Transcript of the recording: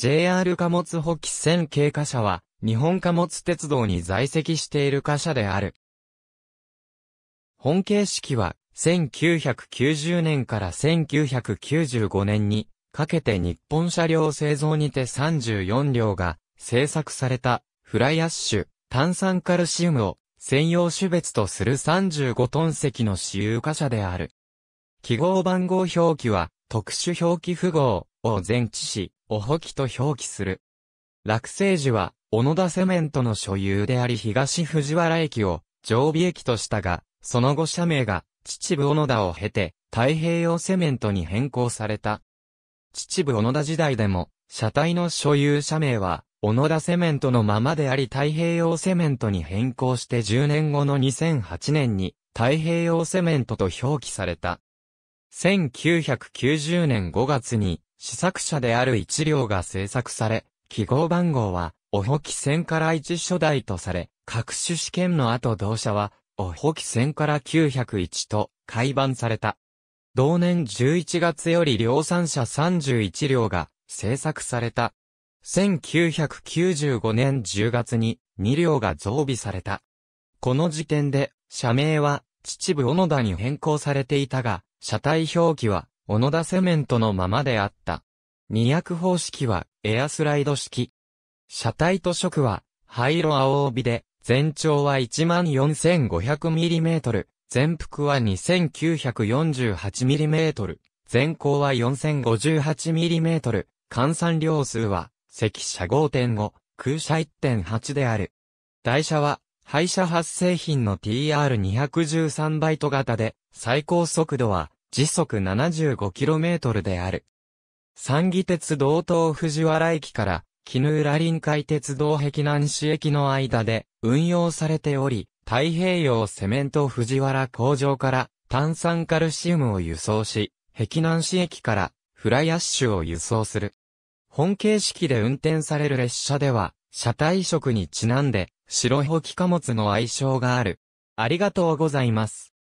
JR 貨物補給線系貨車は、日本貨物鉄道に在籍している貨車である。本形式は、1990年から1995年に、かけて日本車両製造にて34両が、製作された、フライアッシュ、炭酸カルシウムを、専用種別とする35トン積の私有貨車である。記号番号表記は、特殊表記符号、を前置し、おほきと表記する。落成時は、小野田セメントの所有であり東藤原駅を常備駅としたが、その後社名が秩父小野田を経て太平洋セメントに変更された。秩父小野田時代でも、車体の所有者名は、小野田セメントのままであり太平洋セメントに変更して10年後の2008年に太平洋セメントと表記された。1990年5月に試作者である一両が制作され、記号番号は、おほき線から一初代とされ、各種試験の後同社は、おほき線から901と、改版された。同年11月より量産車31両が制作された。1995年10月に2両が増備された。この時点で社名は秩父小野田に変更されていたが、車体表記は小野田セメントのままであった。二役方式はエアスライド式。車体と色は灰色青帯で、全長は 14,500mm、全幅は 2,948mm、全高は 4,058mm、換算量数は積車5.5、空車1.8である。台車は廃車発製品の TR213 バイト型で、最高速度は時速 75km である。三義鉄道東藤原駅から、絹浦臨海鉄道壁南市駅の間で運用されており、太平洋セメント藤原工場から炭酸カルシウムを輸送し、壁南市駅からフライアッシュを輸送する。本形式で運転される列車では、車体色にちなんで、白保機貨物の愛称がある。ありがとうございます。